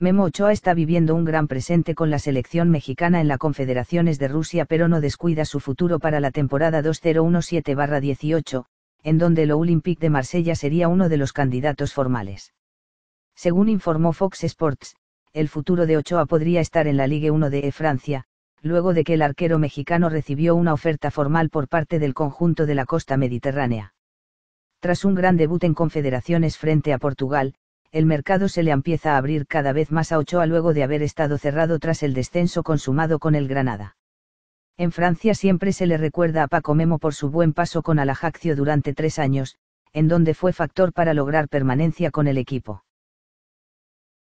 Memo Ochoa está viviendo un gran presente con la selección mexicana en la Confederaciones de Rusia pero no descuida su futuro para la temporada 2017-18, en donde el Olympique de Marsella sería uno de los candidatos formales. Según informó Fox Sports, el futuro de Ochoa podría estar en la Ligue 1 de Francia, luego de que el arquero mexicano recibió una oferta formal por parte del conjunto de la costa mediterránea. Tras un gran debut en Confederaciones frente a Portugal, el mercado se le empieza a abrir cada vez más a Ochoa luego de haber estado cerrado tras el descenso consumado con el Granada. En Francia siempre se le recuerda a Paco Memo por su buen paso con Alajaccio durante tres años, en donde fue factor para lograr permanencia con el equipo.